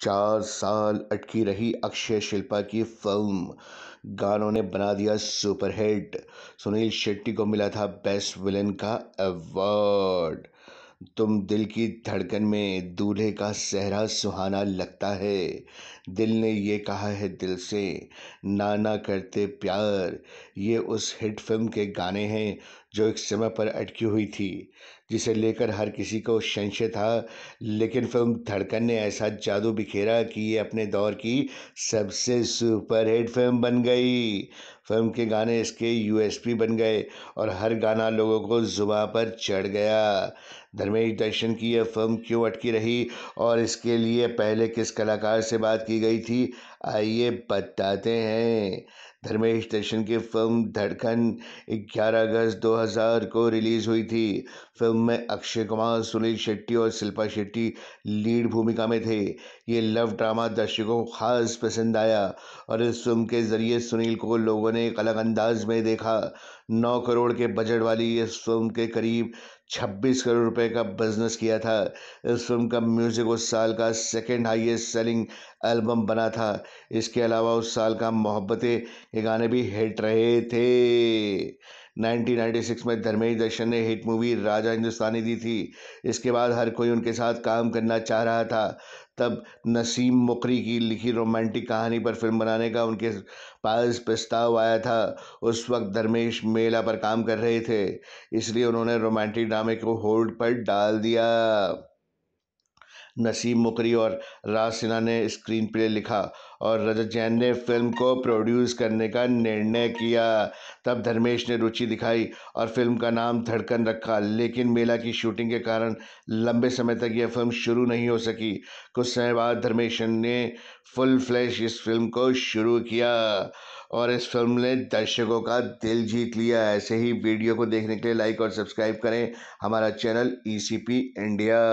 चार साल अटकी रही अक्षय शिल्पा की फिल्म गानों ने बना दिया सुपरहिट सुनील शेट्टी को मिला था बेस्ट विलेन का अवार्ड तुम दिल की धड़कन में दूल्हे का सहरा सुहाना लगता है दिल ने ये कहा है दिल से नाना करते प्यार ये उस हिट फिल्म के गाने हैं जो एक समय पर अटकी हुई थी जिसे लेकर हर किसी को संशय था लेकिन फिल्म धड़कन ने ऐसा जादू बिखेरा कि ये अपने दौर की सबसे सुपरहिट फिल्म बन गई फिल्म के गाने इसके यूएसपी बन गए और हर गाना लोगों को जुबा पर चढ़ गया धर्मेश दर्शन की यह फिल्म क्यों अटकी रही और इसके लिए पहले किस कलाकार से बात की गई थी आइए बताते हैं धर्मेश दर्शन की फिल्म धड़कन 11 अगस्त 2000 को रिलीज हुई थी फिल्म में अक्षय कुमार सुनील शेट्टी और शिल्पा शेट्टी लीड भूमिका में थे ये लव ड्रामा दर्शकों को खास पसंद आया और इस फिल्म के जरिए सुनील को लोगों ने एक अलग अंदाज में देखा नौ करोड़ के बजट वाली इस फिल्म के करीब 26 करोड़ रुपए का बिजनेस किया था इस फिल्म का म्यूजिक उस साल का सेकेंड हाईएस्ट सेलिंग एल्बम बना था इसके अलावा उस साल का मोहब्बतें के गाने भी हिट रहे थे 1996 में धर्मेंद्र दर्शन ने हिट मूवी राजा हिंदुस्तानी दी थी इसके बाद हर कोई उनके साथ काम करना चाह रहा था तब नसीम मुकरी की लिखी रोमांटिक कहानी पर फिल्म बनाने का उनके पास प्रस्ताव आया था उस वक्त धर्मेश मेला पर काम कर रहे थे इसलिए उन्होंने रोमांटिक ड्रामे को होल्ड पर डाल दिया नसीम मुकरी और राज सिन्हा ने स्क्रीन प्ले लिखा और रजत जैन ने फिल्म को प्रोड्यूस करने का निर्णय किया तब धर्मेश ने रुचि दिखाई और फिल्म का नाम धड़कन रखा लेकिन मेला की शूटिंग के कारण लंबे समय तक यह फिल्म शुरू नहीं हो सकी कुछ समय बाद धर्मेशन ने फुल फ्लैश इस फिल्म को शुरू किया और इस फिल्म ने दर्शकों का दिल जीत लिया ऐसे ही वीडियो को देखने के लिए लाइक और सब्सक्राइब करें हमारा चैनल ई e इंडिया